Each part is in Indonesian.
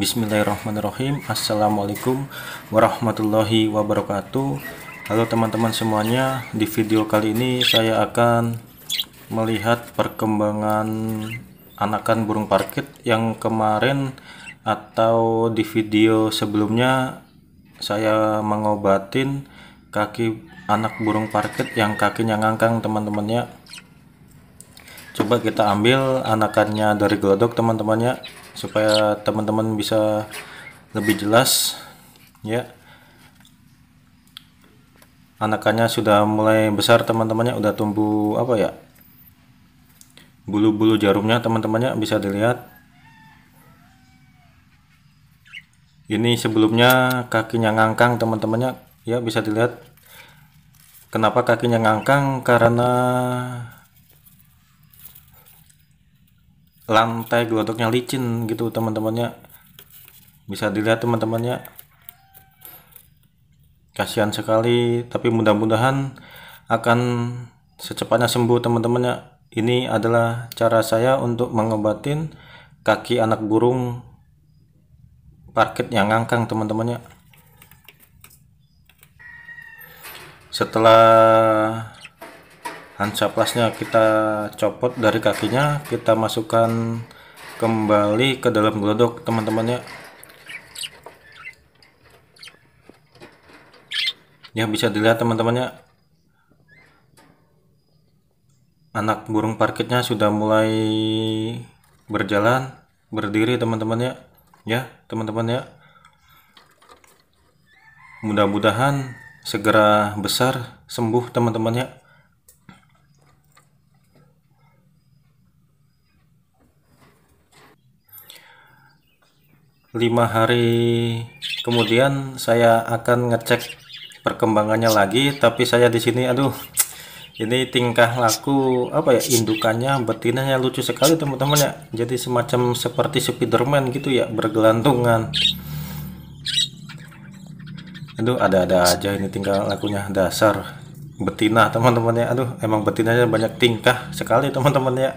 Bismillahirrahmanirrahim Assalamualaikum warahmatullahi wabarakatuh Halo teman-teman semuanya Di video kali ini saya akan melihat perkembangan anakan burung parkit yang kemarin atau di video sebelumnya saya mengobatin kaki anak burung parkit yang kakinya ngangkang teman-temannya coba kita ambil anakannya dari gelodok teman-temannya supaya teman-teman bisa lebih jelas ya anakannya sudah mulai besar teman-temannya udah tumbuh apa ya bulu-bulu jarumnya teman-temannya bisa dilihat ini sebelumnya kakinya ngangkang teman-temannya ya bisa dilihat kenapa kakinya ngangkang karena lantai gelodoknya licin gitu teman-temannya bisa dilihat teman-temannya kasihan sekali tapi mudah-mudahan akan secepatnya sembuh teman-temannya ini adalah cara saya untuk mengobatin kaki anak burung parkit yang ngangkang teman-temannya setelah handcaplasnya kita copot dari kakinya kita masukkan kembali ke dalam glodok teman temannya ya bisa dilihat teman temannya anak burung parkitnya sudah mulai berjalan berdiri teman temannya ya, ya teman temannya mudah-mudahan segera besar sembuh teman temannya lima hari kemudian saya akan ngecek perkembangannya lagi tapi saya di sini aduh ini tingkah laku apa ya indukannya betinanya lucu sekali teman-teman ya jadi semacam seperti Spiderman gitu ya bergelantungan aduh ada-ada aja ini tingkah lakunya dasar betina teman-teman ya aduh emang betinanya banyak tingkah sekali teman-teman ya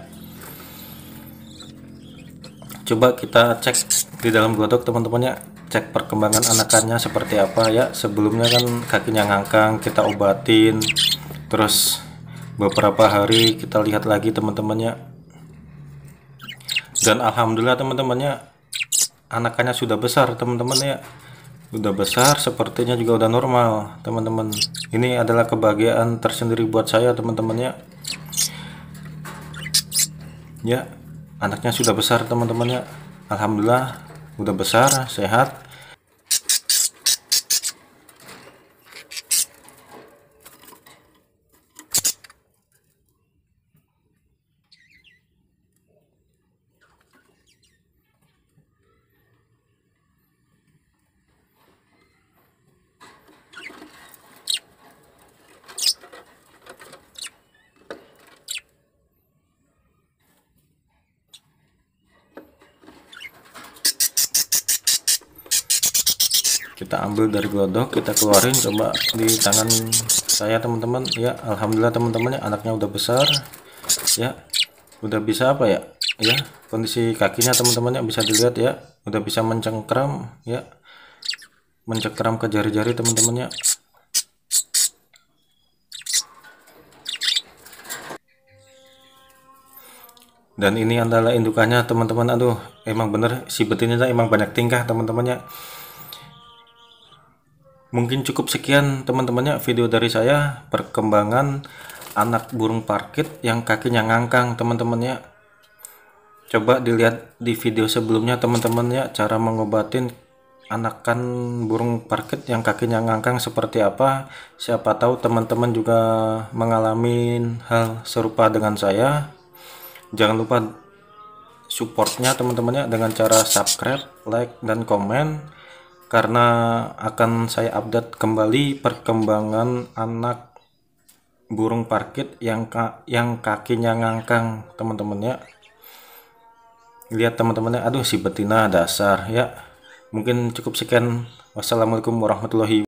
coba kita cek di dalam godok teman-temannya cek perkembangan anakannya seperti apa ya sebelumnya kan kakinya ngangkang kita obatin terus beberapa hari kita lihat lagi teman-temannya dan alhamdulillah teman-temannya anakannya sudah besar teman-teman ya udah besar sepertinya juga udah normal teman-teman ini adalah kebahagiaan tersendiri buat saya teman teman ya. ya anaknya sudah besar teman teman ya Alhamdulillah udah besar sehat kita ambil dari glodok kita keluarin coba di tangan saya teman-teman ya Alhamdulillah teman temannya anaknya udah besar ya udah bisa apa ya ya kondisi kakinya teman temannya bisa dilihat ya udah bisa mencengkram ya mencengkram ke jari-jari teman temannya dan ini adalah indukannya teman-teman aduh emang bener si betinnya emang banyak tingkah teman-temannya Mungkin cukup sekian teman-temannya video dari saya perkembangan anak burung parkit yang kakinya ngangkang teman-temannya. Coba dilihat di video sebelumnya teman-temannya cara mengobatin anakan burung parkit yang kakinya ngangkang seperti apa. Siapa tahu teman-teman juga mengalami hal serupa dengan saya. Jangan lupa supportnya teman-temannya dengan cara subscribe, like, dan komen karena akan saya update kembali perkembangan anak burung parkit yang ka yang kakinya ngangkang teman temannya lihat teman-temannya aduh si betina dasar ya mungkin cukup sekian wassalamualaikum warahmatullahi